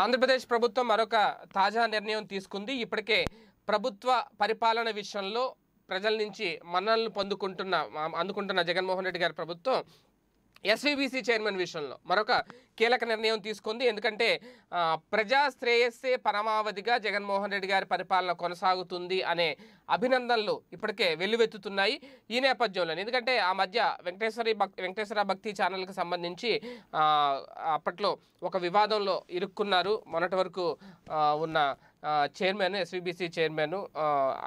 ఆంధ్రప్రదేశ్ ప్రభుత్వం మరొక తాజా నిర్ణయం తీసుకుంది ఇప్పటికే ప్రభుత్వ పరిపాలన విషయంలో ప్రజల నుంచి మన్ననలు పొందుకుంటున్న అందుకుంటున్న జగన్మోహన్ రెడ్డి గారి ప్రభుత్వం ఎస్వీబీసీ చైర్మన్ విషయంలో మరొక కీలక నిర్ణయం తీసుకుంది ఎందుకంటే ప్రజా శ్రేయస్సే పరమావధిగా జగన్మోహన్ రెడ్డి గారి పరిపాలన కొనసాగుతుంది అనే అభినందనలు ఇప్పటికే వెల్లువెత్తుతున్నాయి ఈ నేపథ్యంలో ఎందుకంటే ఆ మధ్య వెంకటేశ్వరి భక్ వెంకటేశ్వర భక్తి ఛానల్కి సంబంధించి అప్పట్లో ఒక వివాదంలో ఇరుక్కున్నారు మొన్నటి వరకు ఉన్న చైర్మన్ ఎస్విబిసి చైర్మన్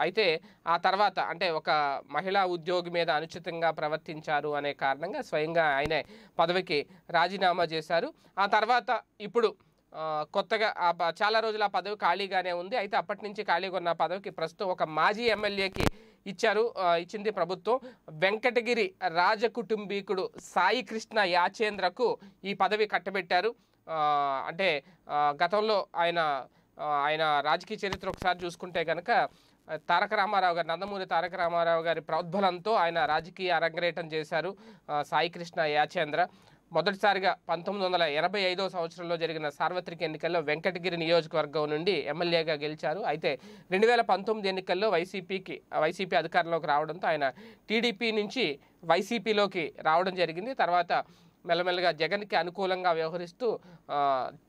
అయితే ఆ తర్వాత అంటే ఒక మహిళా ఉద్యోగి మీద అనుచితంగా ప్రవర్తించారు అనే కారణంగా స్వయంగా ఆయన పదవికి రాజీనామా చేశారు ఆ తర్వాత ఇప్పుడు కొత్తగా చాలా రోజులు ఆ పదవి ఖాళీగానే ఉంది అయితే అప్పటి నుంచి ఖాళీగా ఉన్న పదవికి ప్రస్తుతం ఒక మాజీ ఎమ్మెల్యేకి ఇచ్చారు ఇచ్చింది ప్రభుత్వం వెంకటగిరి రాజకుటుంబీకుడు సాయి కృష్ణ యాచేంద్రకు ఈ పదవి కట్టబెట్టారు అంటే గతంలో ఆయన ఆయన రాజకీయ చరిత్ర ఒకసారి చూసుకుంటే కనుక తారక రామారావు గారు నందమూరి తారక రామారావు గారి ప్రోద్బలంతో ఆయన రాజకీయ అరంగరేటం చేశారు సాయికృష్ణ యాచేంద్ర మొదటిసారిగా పంతొమ్మిది వందల ఎనభై ఐదో సంవత్సరంలో జరిగిన సార్వత్రిక ఎన్నికల్లో వెంకటగిరి నియోజకవర్గం నుండి ఎమ్మెల్యేగా గెలిచారు అయితే రెండు వేల పంతొమ్మిది ఎన్నికల్లో వైసీపీకి వైసీపీ అధికారంలోకి రావడంతో ఆయన టీడీపీ నుంచి వైసీపీలోకి రావడం జరిగింది తర్వాత మెల్లమెల్లగా జగన్కి అనుకూలంగా వ్యవహరిస్తూ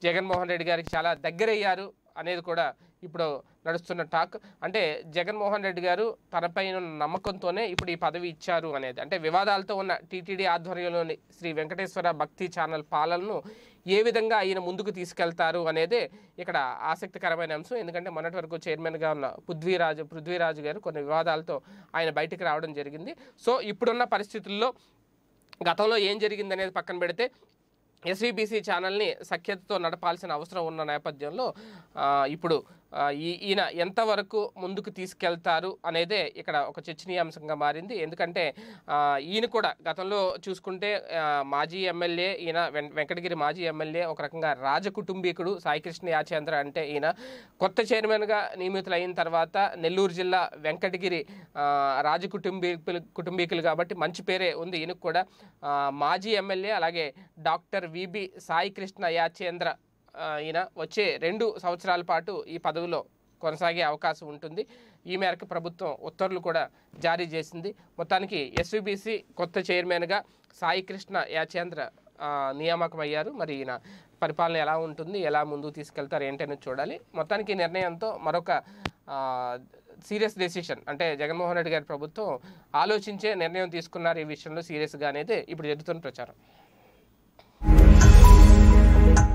జగన్మోహన్ రెడ్డి గారికి చాలా దగ్గరయ్యారు అనేది కూడా ఇప్పుడు నడుస్తున్న టాక్ అంటే జగన్మోహన్ రెడ్డి గారు తనపైన నమ్మకంతోనే ఇప్పుడు ఈ పదవి ఇచ్చారు అనేది అంటే వివాదాలతో ఉన్న టీటీడీ ఆధ్వర్యంలోని శ్రీ వెంకటేశ్వర భక్తి ఛానల్ పాలనను ఏ విధంగా ఆయన ముందుకు తీసుకెళ్తారు అనేది ఇక్కడ ఆసక్తికరమైన అంశం ఎందుకంటే మొన్నటి వరకు చైర్మన్గా ఉన్న పృథ్వీరాజు పృథ్వీరాజు గారు కొన్ని వివాదాలతో ఆయన బయటికి రావడం జరిగింది సో ఇప్పుడున్న పరిస్థితుల్లో గతంలో ఏం జరిగింది అనేది పక్కన పెడితే ఎస్వీబీసీ ఛానల్ని సఖ్యతతో నడపాల్సిన అవసరం ఉన్న నేపథ్యంలో ఇప్పుడు ఈయన ఎంతవరకు ముందుకు తీసుకెళ్తారు అనేదే ఇక్కడ ఒక చర్చనీయాంశంగా మారింది ఎందుకంటే ఈయన కూడా గతంలో చూసుకుంటే మాజీ ఎమ్మెల్యే ఈయన వెంకటగిరి మాజీ ఎమ్మెల్యే ఒక రకంగా రాజకుటుంబీకుడు సాయికృష్ణ యాచేంద్ర అంటే ఈయన కొత్త చైర్మన్గా నియమితులైన తర్వాత నెల్లూరు జిల్లా వెంకటగిరి కుటుంబీ కుటుంబీకులు కాబట్టి మంచి పేరే ఉంది ఈయనకు కూడా మాజీ ఎమ్మెల్యే అలాగే డాక్టర్ విబి సాయికృష్ణ యాచేంద్ర ఈయన వచ్చే రెండు సంవత్సరాల పాటు ఈ పదవిలో కొనసాగే అవకాశం ఉంటుంది ఈ మేరకు ప్రభుత్వం ఉత్తర్వులు కూడా జారీ చేసింది మొత్తానికి ఎస్వీబీసీ కొత్త చైర్మన్గా సాయి కృష్ణ యాచేంద్ర నియామకం అయ్యారు మరి ఈయన పరిపాలన ఎలా ఉంటుంది ఎలా ముందుకు తీసుకెళ్తారు ఏంటనేది చూడాలి మొత్తానికి ఈ నిర్ణయంతో మరొక సీరియస్ డెసిషన్ అంటే జగన్మోహన్ రెడ్డి గారి ప్రభుత్వం ఆలోచించే నిర్ణయం తీసుకున్నారు ఈ విషయంలో సీరియస్గా అనేది ఇప్పుడు జరుగుతున్న ప్రచారం